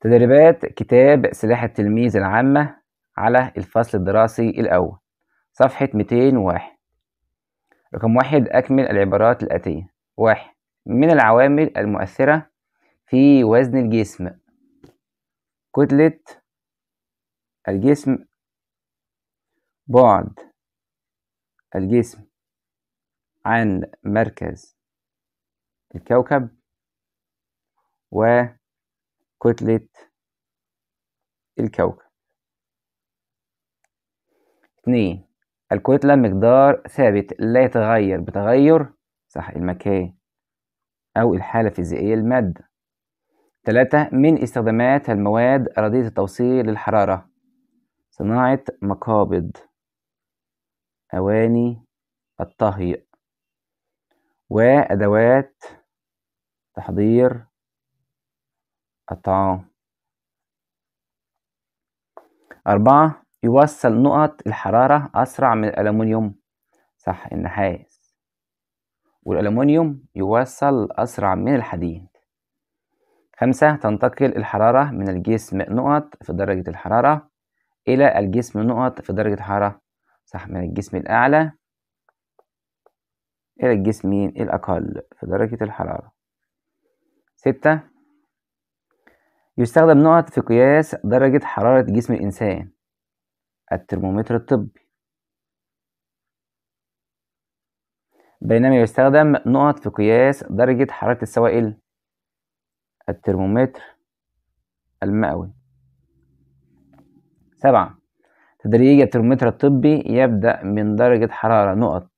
تدريبات كتاب سلاح التلميذ العامة على الفصل الدراسي الأول صفحة 201 رقم واحد أكمل العبارات الآتية واحد من العوامل المؤثرة في وزن الجسم كتلة الجسم بعد الجسم عن مركز الكوكب و كتلة الكوكب اتنين الكتلة مقدار ثابت لا يتغير بتغير صح المكان أو الحالة الفيزيائية المادة تلاتة من استخدامات المواد رديئة التوصيل للحرارة صناعة مقابض أواني الطهي وأدوات تحضير قطعان أربعة يوصل نقط الحرارة أسرع من الألمنيوم صح النحاس والألمنيوم يوصل أسرع من الحديد خمسة تنتقل الحرارة من الجسم نقط في درجة الحرارة إلى الجسم نقط في درجة الحرارة صح من الجسم الأعلى إلى الجسمين الأقل في درجة الحرارة ستة يستخدم نقط في قياس درجة حرارة جسم الإنسان الترمومتر الطبي بينما يستخدم نقط في قياس درجة حرارة السوائل الترمومتر المئوي سبعة تدريج الترمومتر الطبي يبدأ من درجة حرارة نقط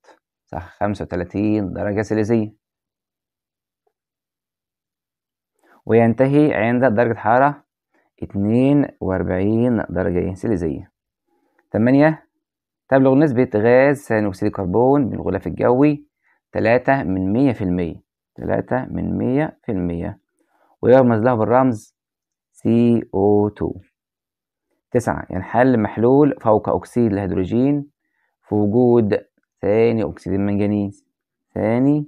صح خمسة وتلاتين درجة سيليزية وينتهي عند درجة حرارة اتنين وأربعين درجة سيليزية تمانية تبلغ نسبة غاز ثاني أكسيد الكربون من الغلاف الجوي تلاتة من مية في المية تلاتة من مية في المية ويرمز له بالرمز CO2 تسعة ينحل محلول فوق أكسيد الهيدروجين في وجود ثاني أكسيد المنجنيز ثاني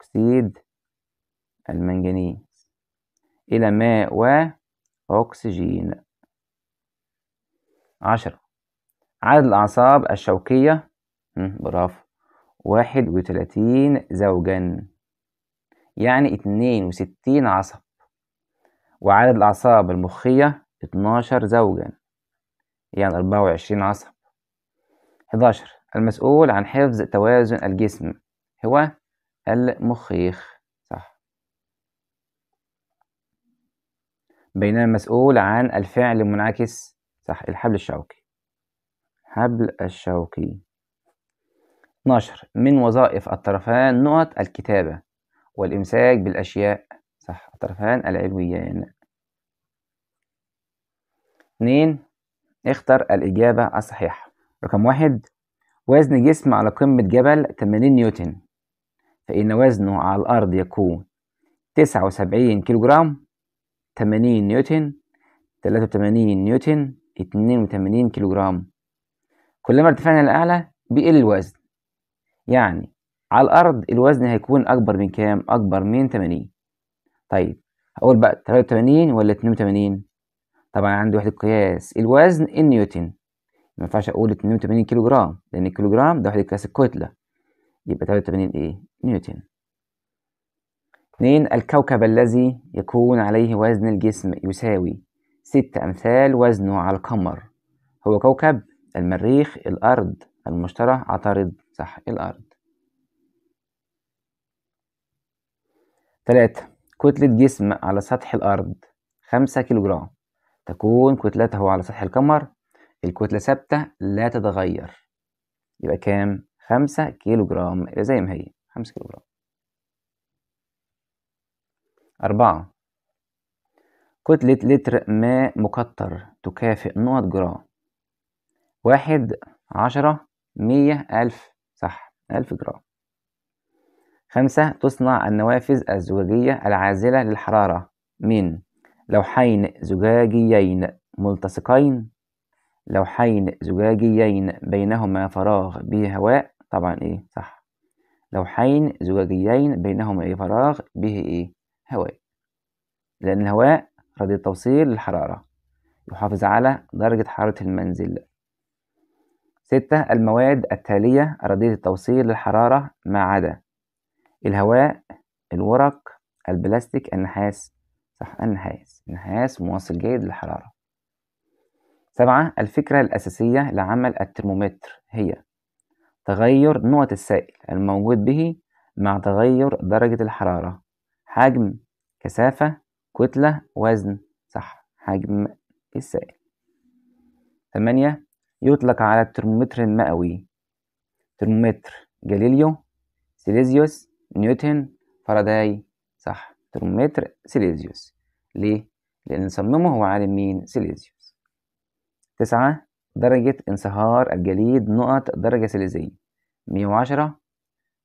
أكسيد المنجنيز إلى ماء وأكسجين عشرة عدد الأعصاب الشوكية برافو واحد وتلاتين زوجا يعني اتنين وستين عصب وعدد الأعصاب المخية اتناشر زوجا يعني أربعة وعشرين عصب حداشر المسؤول عن حفظ توازن الجسم هو المخيخ بينما المسؤول عن الفعل المنعكس صح الحبل الشوكي حبل الشوكي نشر من وظائف الطرفان نقط الكتابة والإمساك بالأشياء صح الطرفان العلويان اثنين اختر الإجابة الصحيحة رقم واحد وزن جسم على قمة جبل 80 نيوتن فإن وزنه على الأرض يكون 79 كيلوغرام 80 نيوتن 83 نيوتن 82 كيلوغرام كلما ارتفعنا لأعلى بيقل الوزن يعني على الأرض الوزن هيكون أكبر من كام؟ أكبر من 80 طيب هقول بقى 83 ولا 82 طبعا عندي وحدة قياس الوزن النيوتن ما ينفعش أقول 82 كيلوغرام لأن الكيلوغرام ده وحدة قياس الكتلة يبقى 83 إيه؟ نيوتن اثنين الكوكب الذي يكون عليه وزن الجسم يساوي ست أمثال وزنه على القمر هو كوكب المريخ الأرض المشتري عطارد صح الأرض ثلاثة كتلة جسم على سطح الأرض خمسة كيلوغرام تكون كتلته على سطح القمر الكتلة ثابتة لا تتغير يبقى كام؟ خمسة كيلوغرام يبقى زي ما هي خمسة كيلوغرام أربعة كتلة لتر ماء مكتر تكافئ نقط جرام واحد عشرة مية ألف صح ألف جرام خمسة تصنع النوافذ الزجاجية العازلة للحرارة من لوحين زجاجيين ملتصقين لوحين زجاجيين بينهما فراغ به هواء طبعا ايه صح لوحين زجاجيين بينهما ايه فراغ به ايه هواء لأن الهواء رد التوصيل للحرارة يحافظ على درجة حرارة المنزل ستة المواد التالية ردية التوصيل للحرارة ما عدا الهواء الورق البلاستيك النحاس صح النحاس النحاس مواصل جيد للحرارة سبعة الفكرة الأساسية لعمل الترمومتر هي تغير نقط السائل الموجود به مع تغير درجة الحرارة حجم كثافة كتلة وزن صح حجم السائل تمانية يطلق على الترمومتر المئوي ترمومتر جاليليو سيليزيوس نيوتن فاراداي صح ترمومتر سيليزيوس ليه؟ لأن صممه هو عالم مين؟ سيليزيوس تسعة درجة انصهار الجليد نقط درجة سيليزية مية وعشرة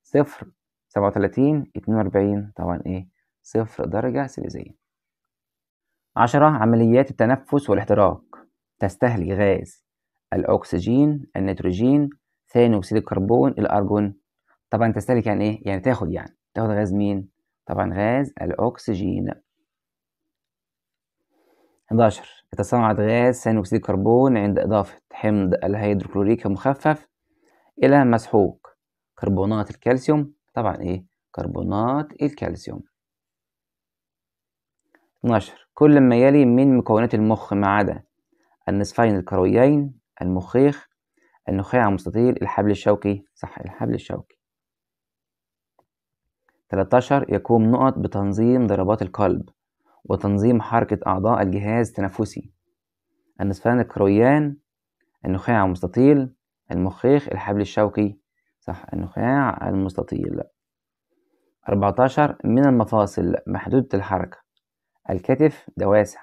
صفر سبعة وتلاتين اتنين وأربعين طبعا إيه صفر درجة سيليزية عشرة عمليات التنفس والاحتراق تستهلك غاز الأكسجين النيتروجين ثاني أكسيد الكربون الأرجون طبعا تستهلك يعني إيه؟ يعني تاخد يعني تاخد غاز مين؟ طبعا غاز الأكسجين 11 يتصاعد غاز ثاني أكسيد الكربون عند إضافة حمض الهيدروكلوريك المخفف إلى مسحوق كربونات الكالسيوم طبعا إيه كربونات الكالسيوم 12 كل ما يلي من مكونات المخ ما عدا النصفين الكرويين المخيخ النخاع المستطيل الحبل الشوكي صح الحبل الشوكي 13 يقوم نقط بتنظيم ضربات القلب وتنظيم حركة أعضاء الجهاز التنفسي النصفين الكرويان النخاع المستطيل المخيخ الحبل الشوكي صح النخاع المستطيل 14 من المفاصل محدودة الحركة الكتف ده واسع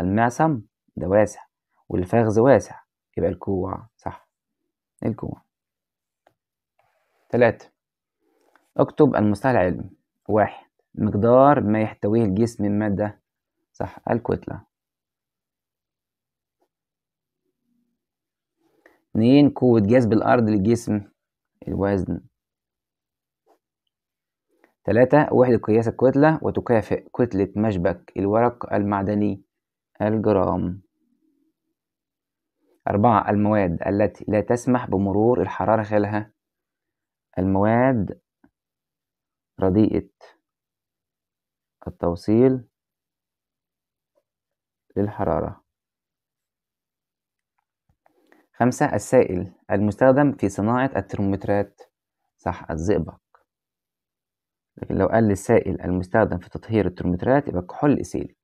المعصم ده واسع والفخذ واسع يبقى الكوع صح الكوع ثلاثة اكتب المصطلح العلمي واحد مقدار ما يحتويه الجسم من مادة صح الكتلة اتنين قوة جذب الأرض للجسم الوزن ثلاثة وحدة قياس الكتلة وتكافئ كتلة مشبك الورق المعدني الجرام أربعة المواد التي لا تسمح بمرور الحرارة خلالها المواد رديئة التوصيل للحرارة خمسة السائل المستخدم في صناعة الترمومترات صح الزئبق لكن لو قال للسائل السائل المستخدم في تطهير الترمترات يبقى كحول إسيلي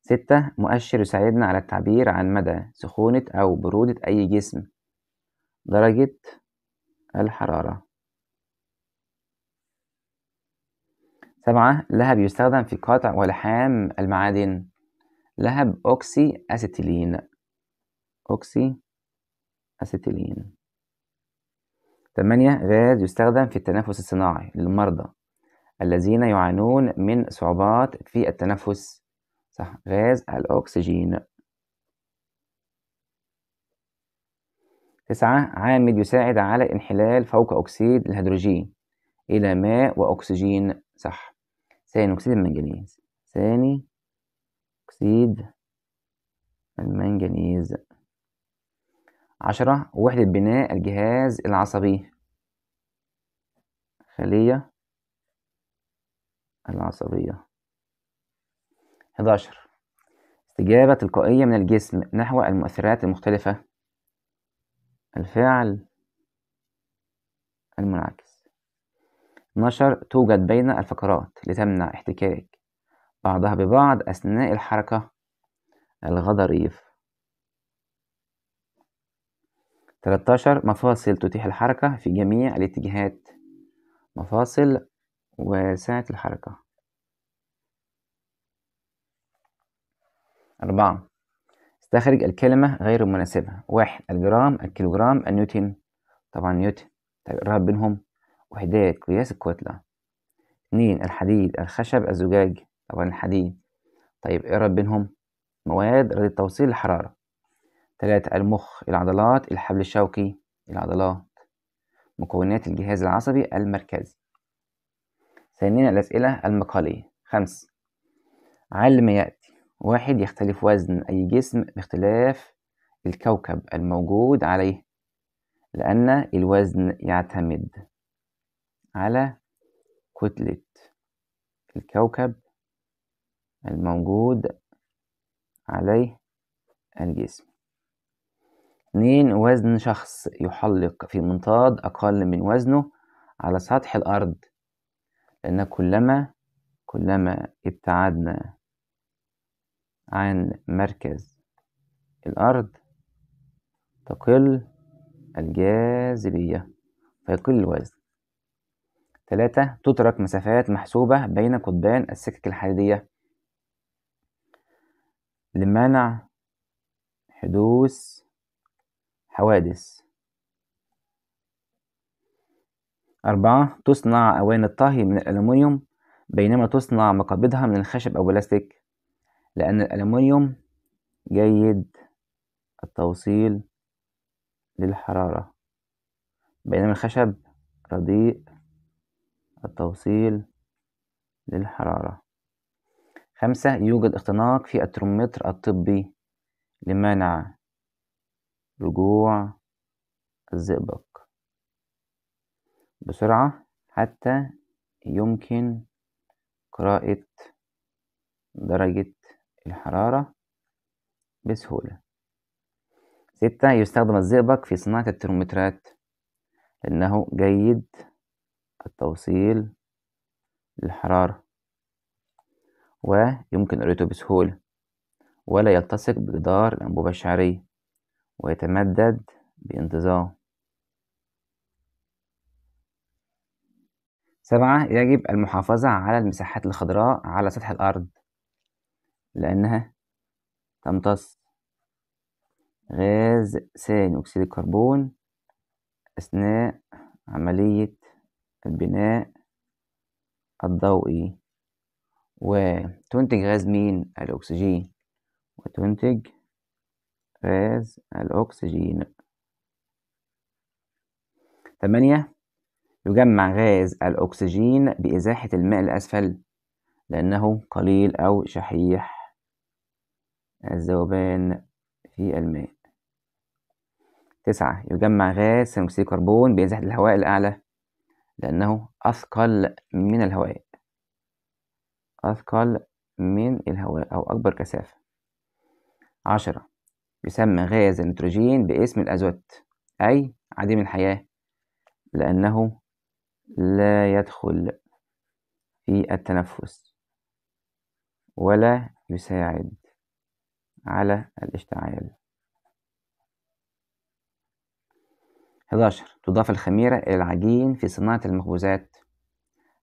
ستة مؤشر يساعدنا على التعبير عن مدى سخونة أو برودة أي جسم درجة الحرارة سبعة لهب يستخدم في قطع ولحام المعادن لهب أوكسي أسيتيلين أوكسي أسيتيلين 8 غاز يستخدم في التنفس الصناعي للمرضى الذين يعانون من صعوبات في التنفس صح غاز الأكسجين تسعة عامل يساعد على انحلال فوق أكسيد الهيدروجين إلى ماء وأكسجين صح ثاني أكسيد المنجنيز ثاني أكسيد المنجنيز عشرة وحدة بناء الجهاز العصبي خلية العصبية 11 استجابة تلقائية من الجسم نحو المؤثرات المختلفة الفعل المنعكس 12 توجد بين الفقرات لتمنع احتكاك بعضها ببعض أثناء الحركة الغضاريف 13 مفاصل تتيح الحركة في جميع الاتجاهات مفاصل وساعة الحركة أربعة استخرج الكلمة غير المناسبة واحد الجرام الكيلوغرام النيوتن طبعا نيوتن طيب الرهب بينهم وحدات قياس الكتلة اتنين الحديد الخشب الزجاج طبعا الحديد طيب اقرب إيه بينهم مواد رد التوصيل الحرارة تلاتة المخ العضلات الحبل الشوكي العضلات مكونات الجهاز العصبي المركزي ثانيا الأسئلة المقالية خمس على ما يأتي واحد يختلف وزن أي جسم باختلاف الكوكب الموجود عليه لأن الوزن يعتمد على كتلة الكوكب الموجود عليه الجسم اتنين وزن شخص يحلق في منطاد أقل من وزنه على سطح الأرض لأن كلما كلما ابتعدنا عن مركز الأرض تقل الجاذبية فيقل الوزن ثلاثة تترك مسافات محسوبة بين قطبان السكك الحديدية لمنع حدوث حوادث أربعة تصنع أواني الطهي من الألمنيوم بينما تصنع مقابضها من الخشب أو بلاستيك لأن الألمنيوم جيد التوصيل للحرارة بينما الخشب رديء التوصيل للحرارة خمسة يوجد اختناق في الترمومتر الطبي لمنع رجوع الزئبق بسرعة حتى يمكن قراءة درجة الحرارة بسهولة ستة يستخدم الزئبق في صناعة الترمومترات لأنه جيد التوصيل للحرارة ويمكن قراءته بسهولة ولا يلتصق بجدار الأنبوبة الشعرية ويتمدد بانتظام سبعة يجب المحافظة على المساحات الخضراء على سطح الأرض لأنها تمتص غاز ثاني أكسيد الكربون أثناء عملية البناء الضوئي وتنتج غاز مين الأكسجين وتنتج غاز الأكسجين ثمانية يجمع غاز الأكسجين بإزاحة الماء الأسفل لأنه قليل أو شحيح الذوبان في الماء تسعة يجمع غاز ثاني أكسيد الكربون بإزاحة الهواء الأعلى لأنه أثقل من الهواء أثقل من الهواء أو أكبر كثافة عشرة يسمى غاز النيتروجين باسم الأزوت أي عديم الحياة لأنه لا يدخل في التنفس ولا يساعد على الاشتعال 11 تضاف الخميرة إلى العجين في صناعة المخبوزات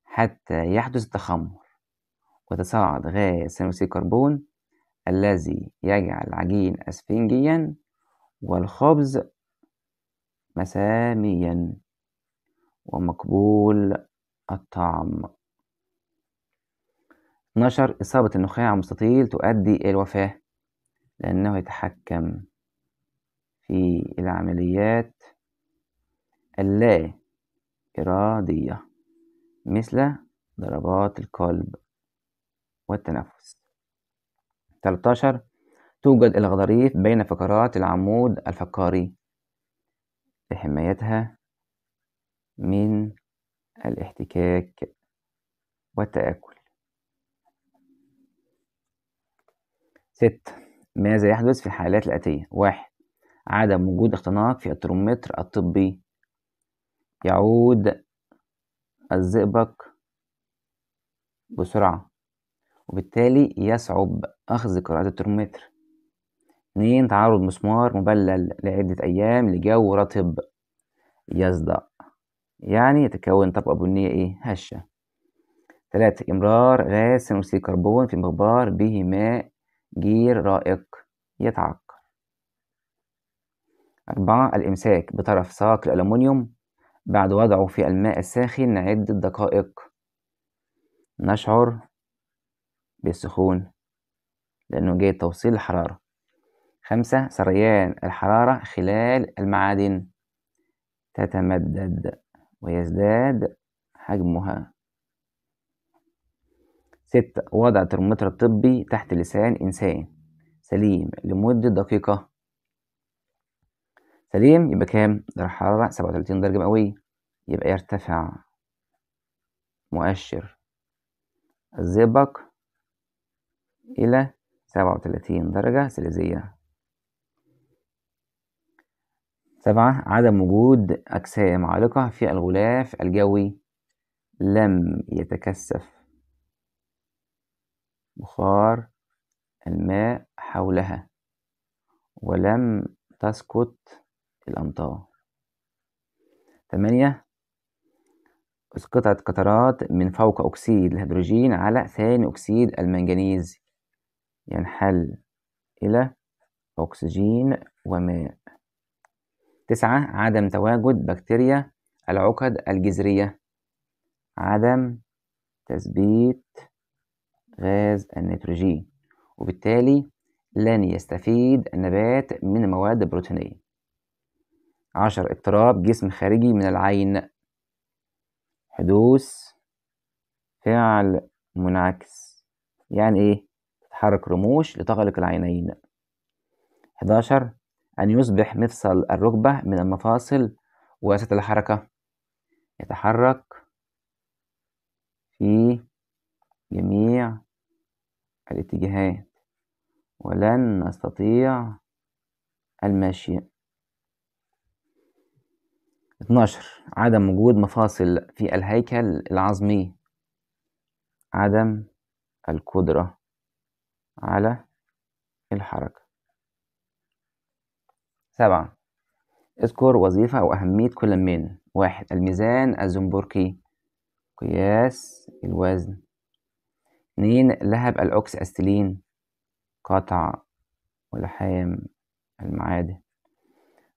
حتى يحدث التخمر وتصاعد غاز ثانوي الكربون الذي يجعل العجين أسفنجيا والخبز مساميا ومقبول الطعم 12 إصابة النخاع المستطيل تؤدي إلى الوفاة لأنه يتحكم في العمليات اللا إرادية مثل ضربات القلب والتنفس 13 توجد الغضاريف بين فقرات العمود الفقاري لحمايتها من الاحتكاك والتآكل ست ماذا يحدث في الحالات الآتية واحد عدم وجود اختناق في الترومتر الطبي يعود الزئبق بسرعة وبالتالي يصعب أخذ قراءات الترمومتر اتنين تعرض مسمار مبلل لعدة أيام لجو رطب يصدأ يعني يتكون طبقة بنية إيه هشة تلاتة إمرار غاز ثاني كربون في مغبار به ماء جير رائق يتعق أربعة الإمساك بطرف ساق الألمنيوم بعد وضعه في الماء الساخن عدة دقائق نشعر بالسخون لأنه جاي توصيل الحرارة خمسة سريان الحرارة خلال المعادن تتمدد ويزداد حجمها ستة وضع ترمومتر طبي تحت لسان إنسان سليم لمدة دقيقة سليم يبقى كام؟ درجة حرارة سبعة وتلاتين درجة مئوية يبقى يرتفع مؤشر الزئبق إلى سبعة وتلاتين درجة سليزية سبعة عدم وجود أجسام عالقة في الغلاف الجوي لم يتكثف بخار الماء حولها ولم تسقط الأمطار تمانية اسقطت قطرات من فوق أكسيد الهيدروجين على ثاني أكسيد المنجنيز ينحل إلى أكسجين وماء تسعة عدم تواجد بكتيريا العقد الجذرية عدم تثبيت غاز النيتروجين وبالتالي لن يستفيد النبات من مواد بروتينية عشر اضطراب جسم خارجي من العين حدوث فعل منعكس يعني ايه حرك رموش لتغلق العينين 11 أن يصبح مفصل الركبة من المفاصل واسعة الحركة يتحرك في جميع الاتجاهات ولن نستطيع المشي 12 عدم وجود مفاصل في الهيكل العظمي عدم القدرة على الحركة سبعة اذكر وظيفة أو أهمية كل من واحد الميزان الزنبوركي قياس الوزن اتنين لهب الأوكس أستيلين قطع ولحام المعادن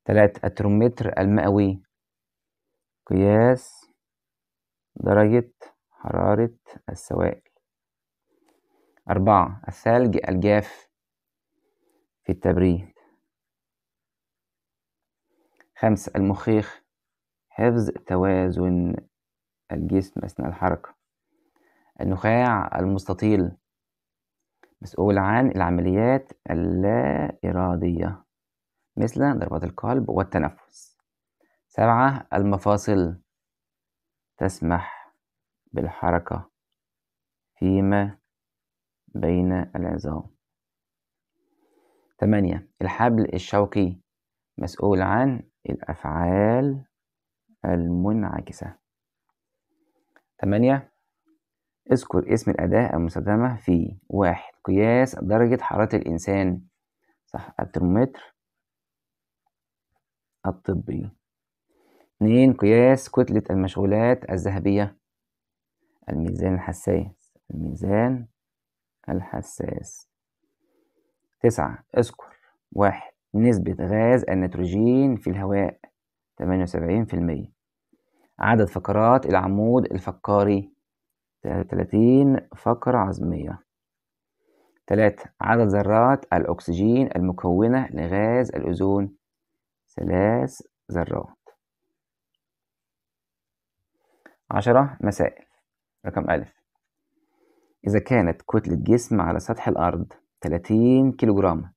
تلاتة الترومتر المئوي قياس درجة حرارة السوائل أربعة الثلج الجاف في التبريد خمسة المخيخ حفظ توازن الجسم أثناء الحركة النخاع المستطيل مسؤول عن العمليات اللا إرادية مثل ضربات القلب والتنفس سبعة المفاصل تسمح بالحركة فيما بين العظام تمانية الحبل الشوكي مسؤول عن الأفعال المنعكسة تمانية اذكر اسم الأداة المستخدمة في واحد قياس درجة حرارة الإنسان صح الترمومتر الطبي اتنين قياس كتلة المشغولات الذهبية الميزان الحساس الميزان الحساس تسعة اذكر واحد نسبة غاز النيتروجين في الهواء تمانية وسبعين في المية عدد فقرات العمود الفقاري تلاتين فقرة عظمية تلاتة عدد ذرات الأكسجين المكونة لغاز الأوزون ثلاث ذرات عشرة مسائل رقم ألف إذا كانت كتلة جسم على سطح الأرض 30 كيلوغرام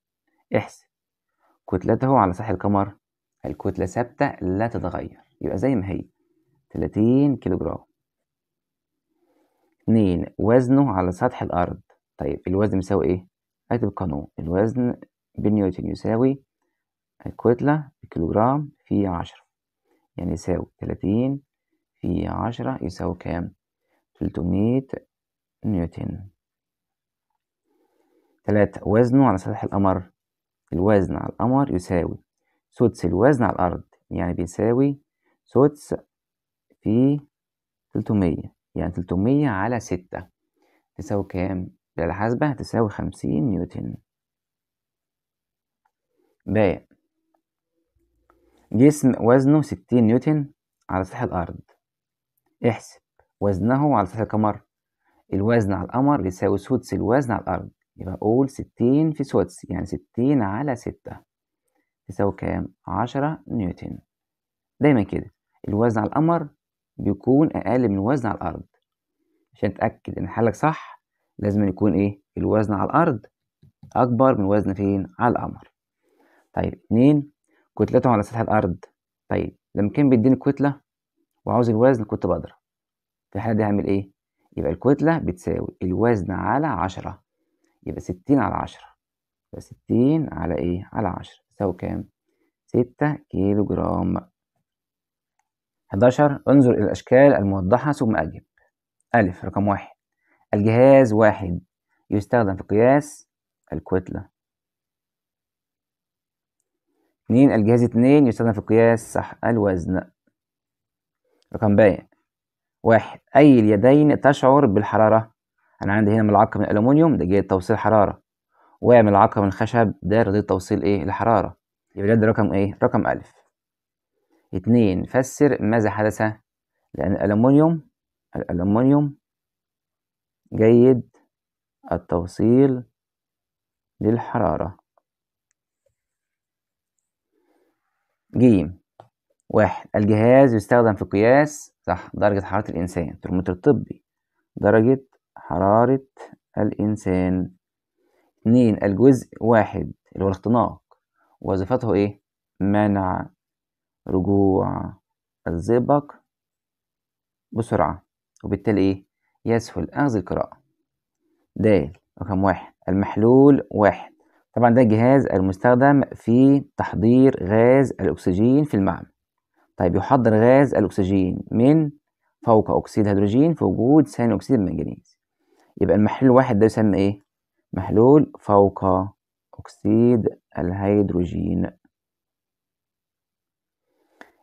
احسب كتلته على سطح القمر الكتلة ثابتة لا تتغير يبقى زي ما هي 30 كيلوغرام 2 وزنه على سطح الأرض طيب الوزن بيساوي إيه؟ أكتب القانون الوزن بالنيوتن يساوي الكتلة بالكيلوجرام في 10 يعني يساوي 30 في 10 يساوي كام؟ 300 نيوتن ثلاثة وزنه على سطح القمر الوزن على القمر يساوي سدس الوزن على الأرض يعني بيساوي سدس في تلتمية يعني تلتمية على ستة تساوي كام؟ بالآلة الحاسبة هتساوي خمسين نيوتن باء جسم وزنه ستين نيوتن على سطح الأرض احسب وزنه على سطح القمر الوزن على القمر بيساوي سدس الوزن على الأرض يبقى أقول ستين في سدس يعني ستين على ستة يساوي كام؟ عشرة نيوتن دايما كده الوزن على القمر بيكون أقل من الوزن على الأرض عشان تأكد إن حالك صح لازم يكون إيه؟ الوزن على الأرض أكبر من وزن فين؟ على القمر طيب اتنين كتلتهم على سطح الأرض طيب لما كان بيديني كتلة وعاوز الوزن كنت بضرب في الحالة دي هعمل إيه؟ يبقى الكتلة بتساوي الوزن على عشرة يبقى ستين على عشرة يبقى ستين على إيه؟ على عشرة تساوي كام؟ ستة كيلو جرام حداشر انظر إلى الأشكال الموضحة ثم أجب أ رقم واحد الجهاز واحد يستخدم في قياس الكتلة اتنين الجهاز اتنين يستخدم في قياس صح الوزن رقم باين واحد أي اليدين تشعر بالحرارة أنا عندي هنا ملعقة من الألومنيوم ده جيد توصيل حرارة وملعقة من الخشب ده ردود توصيل إيه الحرارة يبقى ده رقم إيه رقم ألف اتنين فسر ماذا حدث لأن الألومنيوم الألومنيوم جيد التوصيل للحرارة جيم واحد الجهاز يستخدم في قياس صح درجة حرارة الإنسان ترمومتر طبي درجة حرارة الإنسان اتنين الجزء واحد اللي هو الاختناق وظيفته إيه؟ منع رجوع الزئبق بسرعة وبالتالي إيه؟ يسهل أخذ القراءة د رقم واحد المحلول واحد طبعا ده الجهاز المستخدم في تحضير غاز الأكسجين في المعمل طيب يحضر غاز الأكسجين من فوق أكسيد الهيدروجين في وجود ثاني أكسيد المنجنيز يبقى المحلول الواحد ده يسمى إيه؟ محلول فوق أكسيد الهيدروجين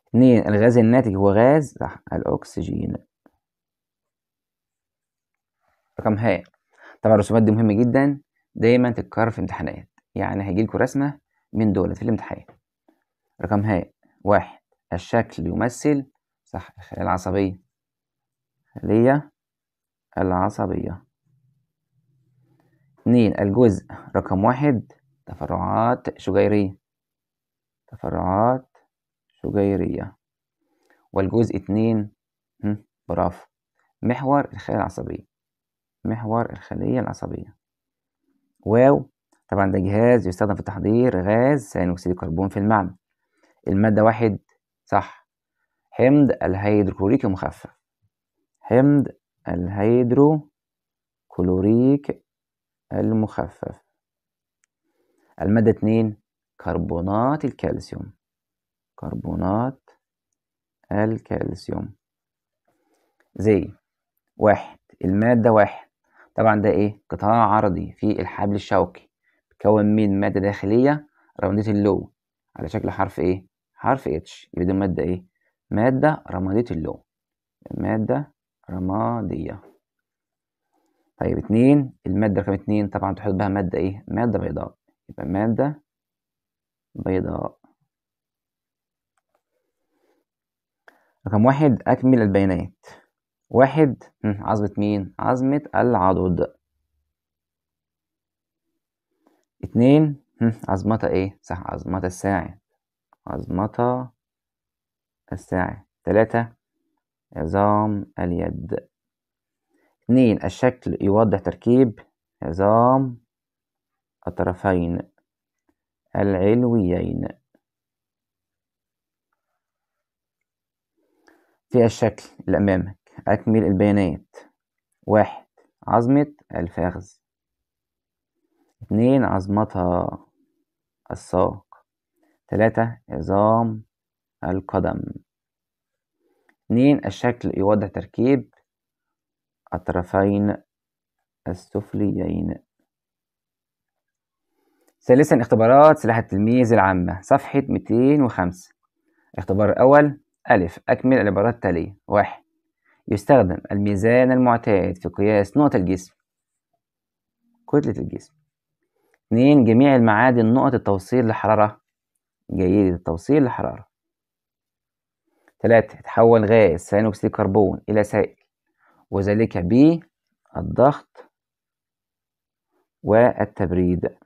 اتنين الغاز الناتج هو غاز الأكسجين رقم هاء طبعا الرسومات دي مهمة جدا دايما تتكرر في امتحانات يعني هيجيلكوا رسمة من دول في الامتحان رقم هاء واحد الشكل يمثل صح الخلايا العصبية الخلية العصبية اتنين الجزء رقم واحد تفرعات شجيرية تفرعات شجيرية والجزء اتنين برافو محور الخلايا العصبية محور الخلية العصبية واو طبعا ده جهاز يستخدم في تحضير غاز ثاني أكسيد الكربون في المعمل المادة واحد صح حمض الهيدروكلوريك المخفف حمض الهيدروكلوريك المخفف المادة اتنين كربونات الكالسيوم كربونات الكالسيوم زي واحد المادة واحد طبعا ده ايه قطاع عرضي في الحبل الشوكي بيتكون من مادة داخلية راوندة اللو على شكل حرف ايه حرف اتش يبقى دي مادة ايه مادة رمادية اللون مادة رمادية طيب اتنين المادة رقم اتنين طبعا تحط بها مادة ايه مادة بيضاء يبقى مادة بيضاء رقم واحد أكمل البيانات واحد عظمة مين؟ عظمة العضد اتنين عظمتها ايه؟ صح عظمتها الساعد عظمتها الساعة تلاتة عظام اليد اتنين الشكل يوضح تركيب عظام الطرفين العلويين في الشكل اللي أمامك أكمل البيانات واحد عظمة الفخذ اتنين عظمتها الساق ثلاثة عظام القدم اثنين الشكل يوضح تركيب الطرفين السفليين ثالثا اختبارات سلاح التلميذ العامة صفحة 205 الاختبار الأول ألف أكمل العبارات التالية واحد يستخدم الميزان المعتاد في قياس نقط الجسم كتلة الجسم اثنين جميع المعادن نقط التوصيل لحرارة جيد التوصيل للحرارة ثلاثة تحول غاز ثاني أكسيد الكربون إلى سائل وذلك بالضغط والتبريد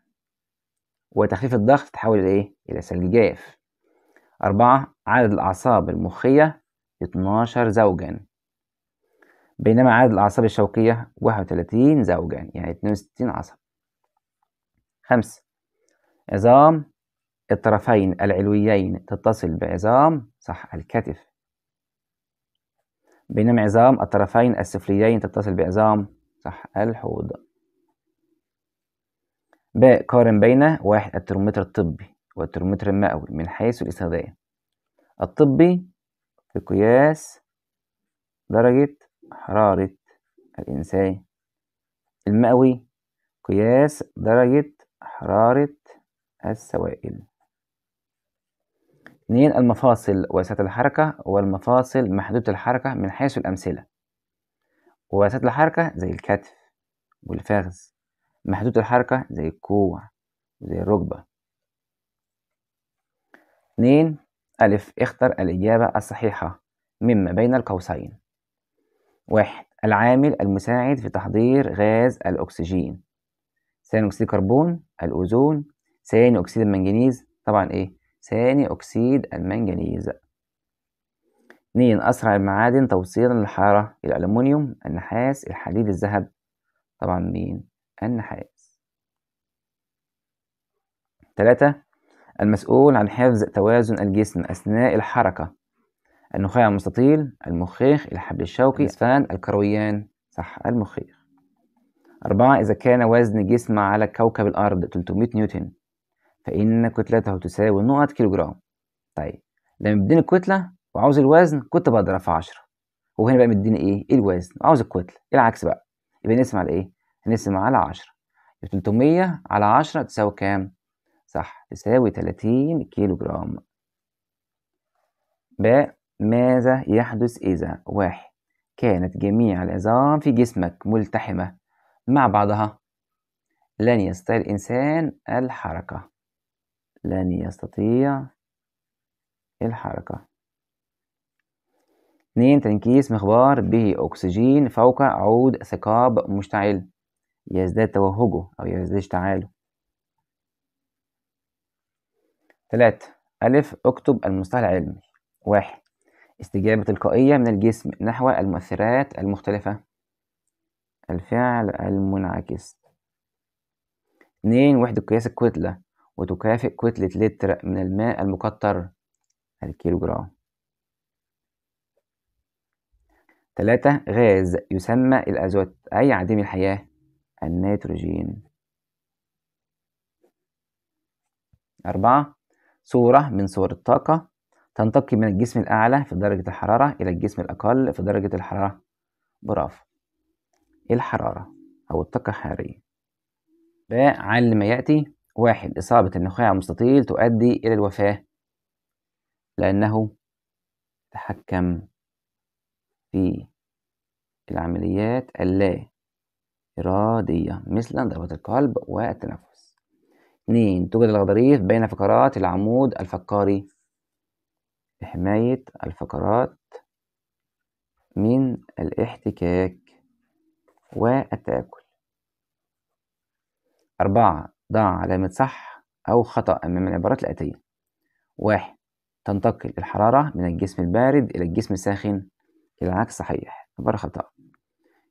وتخفيف الضغط تحول إلى إيه؟ إلى ثلج جاف أربعة عدد الأعصاب المخية 12 زوجا بينما عدد الأعصاب الشوكية 31 زوجا يعني 62 عصب خمسة عظام الطرفين العلويين تتصل بعظام صح الكتف بينما عظام الطرفين السفليين تتصل بعظام صح الحوض ب قارن بين واحد الترمومتر الطبي والترمومتر المئوي من حيث الاستخدام الطبي في قياس درجة حرارة الإنسان المئوي قياس درجة حرارة السوائل اثنين المفاصل وسط الحركة والمفاصل محدودة الحركة من حيث الأمثلة وسط الحركة زي الكتف والفخذ محدودة الحركة زي الكوع زي الركبة اثنين ألف اختر الإجابة الصحيحة مما بين القوسين واحد العامل المساعد في تحضير غاز الأكسجين ثاني أكسيد الكربون الأوزون ثاني أكسيد المنجنيز طبعا إيه ثاني أكسيد المنجنيز اثنين أسرع المعادن توصيلا للحرارة الألمنيوم النحاس الحديد الذهب طبعا مين النحاس ثلاثة المسؤول عن حفظ توازن الجسم أثناء الحركة النخاع المستطيل المخيخ الحبل الشوكي الأسفان الكرويان صح المخيخ أربعة إذا كان وزن جسم على كوكب الأرض 300 نيوتن فإن كتلته تساوي نقط كيلوجرام طيب لما مديني الكتلة وعاوز الوزن كنت بقدر ارفع 10 وهنا بقى مديني إيه, إيه الوزن وعاوز الكتلة إيه العكس بقى يبقى نقسم على إيه هنقسم على 10 يبقى 300 على 10 تساوي كام صح تساوي 30 كيلوجرام باء ماذا يحدث إذا واحد كانت جميع العظام في جسمك ملتحمة مع بعضها لن يستطيع الإنسان الحركة لن يستطيع الحركة اثنين تنكيس مخبار به أكسجين فوق عود ثقاب مشتعل يزداد توهجه أو يزداد اشتعاله ثلاثة ألف اكتب المصطلح العلمي واحد استجابة تلقائية من الجسم نحو المؤثرات المختلفة الفعل المنعكس اثنين وحدة قياس الكتلة وتكافئ كتلة لتر من الماء المقطر جرام. تلاتة غاز يسمى الأزوت أي عديم الحياة النيتروجين أربعة صورة من صور الطاقة تنتقل من الجسم الأعلى في درجة الحرارة إلى الجسم الأقل في درجة الحرارة برافو إيه الحرارة أو الطاقة الحرارية باء على ما يأتي واحد إصابة النخاع المستطيل تؤدي إلى الوفاة لأنه تحكم في العمليات اللا إرادية مثل ضربات القلب والتنفس. 2. توجد الغضاريف بين فقرات العمود الفقري لحماية الفقرات من الاحتكاك والتآكل. أربعة ضع علامة صح أو خطأ أمام العبارات الآتية واحد تنتقل الحرارة من الجسم البارد إلى الجسم الساخن إلى العكس صحيح عبارة خطأ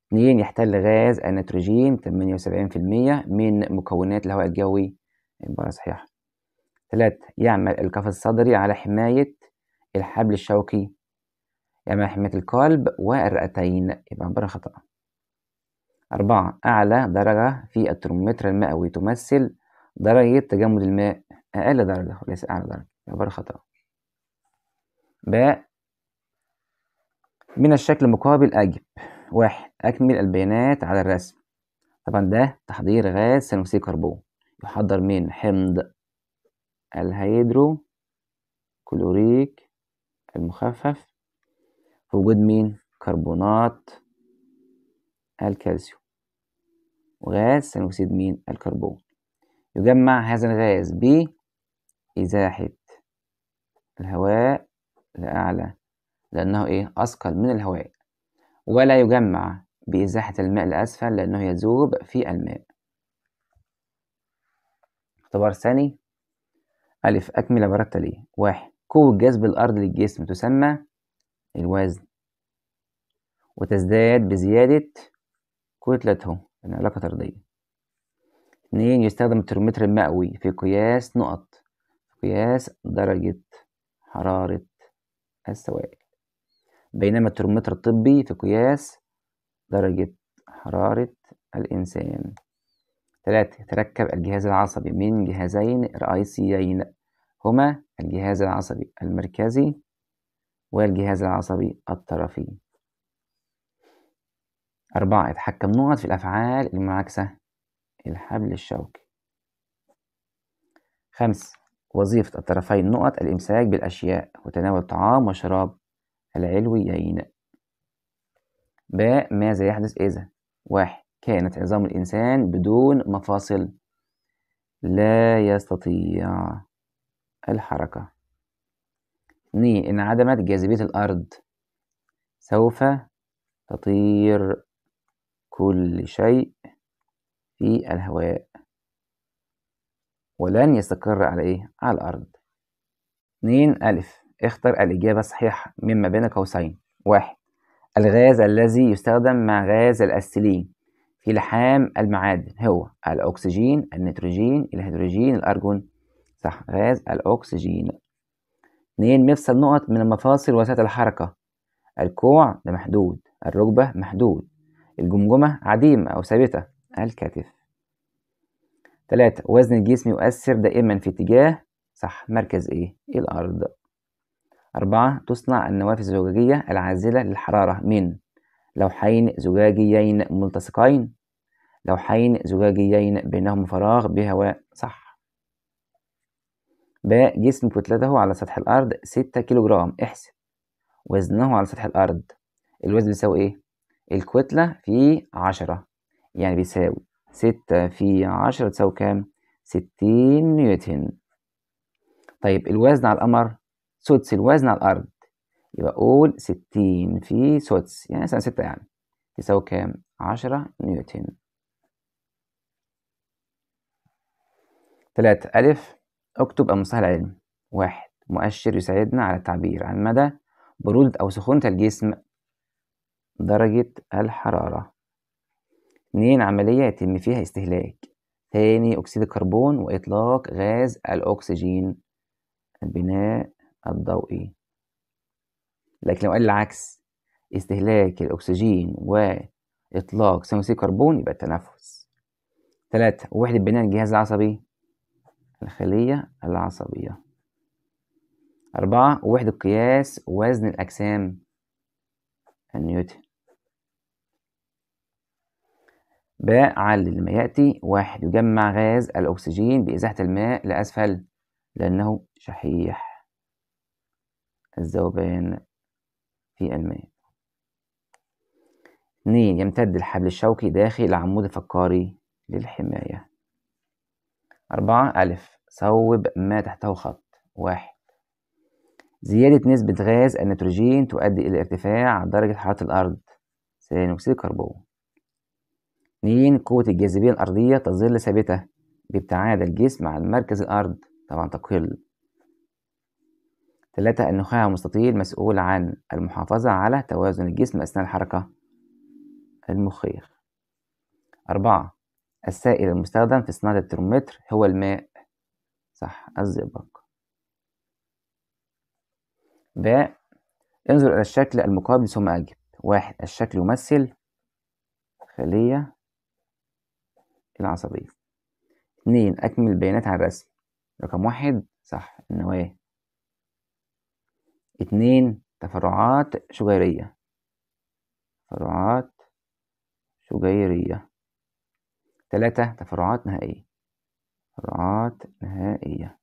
اتنين يحتل غاز النيتروجين تمانية وسبعين في المية من مكونات الهواء الجوي عبارة صحيحة ثلاثة يعمل القفص الصدري على حماية الحبل الشوكي يعمل حماية القلب والرئتين يبقى عبارة خطأ أربعة أعلى درجة في الترمومتر المئوي تمثل درجة تجمد الماء أقل درجة وليس أعلى درجة عبارة خطأ باء من الشكل المقابل أجب واحد أكمل البيانات على الرسم طبعا ده تحضير غاز ثانوثي كربون يحضر من حمض الهيدرو كلوريك المخفف في وجود مين كربونات الكالسيوم وغاز ثاني اكسيد مين الكربون يجمع هذا الغاز بإزاحة الهواء لأعلى لأنه إيه أثقل من الهواء ولا يجمع بإزاحة الماء لأسفل لأنه يذوب في الماء اختبار ثاني ألف أكمل عبارات تالية واحد قوة جذب الأرض للجسم تسمى الوزن وتزداد بزيادة كتلته يعني علاقة طردية اتنين يستخدم الترمتر المئوي في قياس نقط قياس درجة حرارة السوائل بينما الترمتر الطبي في قياس درجة حرارة الإنسان ثلاثة تركب الجهاز العصبي من جهازين رئيسيين هما الجهاز العصبي المركزي والجهاز العصبي الطرفي أربعة يتحكم نقط في الأفعال المنعكسة الحبل الشوكي خمس وظيفة الطرفين نقط الإمساك بالأشياء وتناول الطعام وشراب العلويين باء ماذا يحدث إذا واحد كانت عظام الإنسان بدون مفاصل لا يستطيع الحركة اثنين عدمت جاذبية الأرض سوف تطير كل شيء في الهواء ولن يستقر على إيه؟ على الأرض اتنين ألف اختر الإجابة الصحيحة مما بين قوسين واحد الغاز الذي يستخدم مع غاز الأسيلين في لحام المعادن هو الأكسجين النيتروجين الهيدروجين الأرجون صح غاز الأكسجين اتنين مفصل نقط من المفاصل وسائل الحركة الكوع ده محدود الركبة محدود الجمجمة عديمة أو ثابتة الكتف تلاتة وزن الجسم يؤثر دائما في اتجاه صح مركز إيه؟ الأرض أربعة تصنع النوافذ الزجاجية العازلة للحرارة من لوحين زجاجيين ملتصقين لوحين زجاجيين بينهم فراغ بهواء صح باء جسم كتلته على سطح الأرض ستة كيلو جرام احسب وزنه على سطح الأرض الوزن بيساوي إيه؟ الكتلة في عشرة يعني بيساوي ستة في عشرة تساوي كام؟ ستين نيوتن طيب الوزن على القمر سدس الوزن على الأرض يبقى قول ستين في سدس يعني مثلا ستة يعني تساوي كام؟ عشرة نيوتن تلاتة ألف اكتب المصطلح العلمي واحد مؤشر يساعدنا على التعبير عن مدى برودة أو سخونة الجسم درجة الحرارة اتنين عملية يتم فيها استهلاك ثاني أكسيد الكربون وإطلاق غاز الأكسجين البناء الضوئي لكن لو قال العكس استهلاك الأكسجين وإطلاق ثاني أكسيد الكربون يبقى التنفس تلاتة وحدة بناء الجهاز العصبي الخلية العصبية أربعة وحدة قياس وزن الأجسام النيوتن باء علل لما يأتي واحد يجمع غاز الأكسجين بإزاحة الماء لأسفل لأنه شحيح الذوبان في الماء اثنين يمتد الحبل الشوكي داخل العمود الفقاري للحماية أربعة ألف صوب ما تحته خط واحد زيادة نسبة غاز النيتروجين تؤدي إلى ارتفاع درجة حرارة الأرض ثاني أكسيد الكربون اتنين قوة الجاذبية الأرضية تظل ثابتة بابتعاد الجسم عن مركز الأرض طبعا تقل ثلاثة النخاع المستطيل مسؤول عن المحافظة على توازن الجسم أثناء الحركة المخيخ أربعة السائل المستخدم في صناعة الترمومتر هو الماء صح الزئبق باء انظر إلى الشكل المقابل ثم أجب واحد الشكل يمثل خلية العصبية اتنين أكمل البيانات عن الرسم رقم واحد صح النواة اتنين تفرعات شجيرية تفرعات شجيرية تلاتة تفرعات نهائية تفرعات نهائية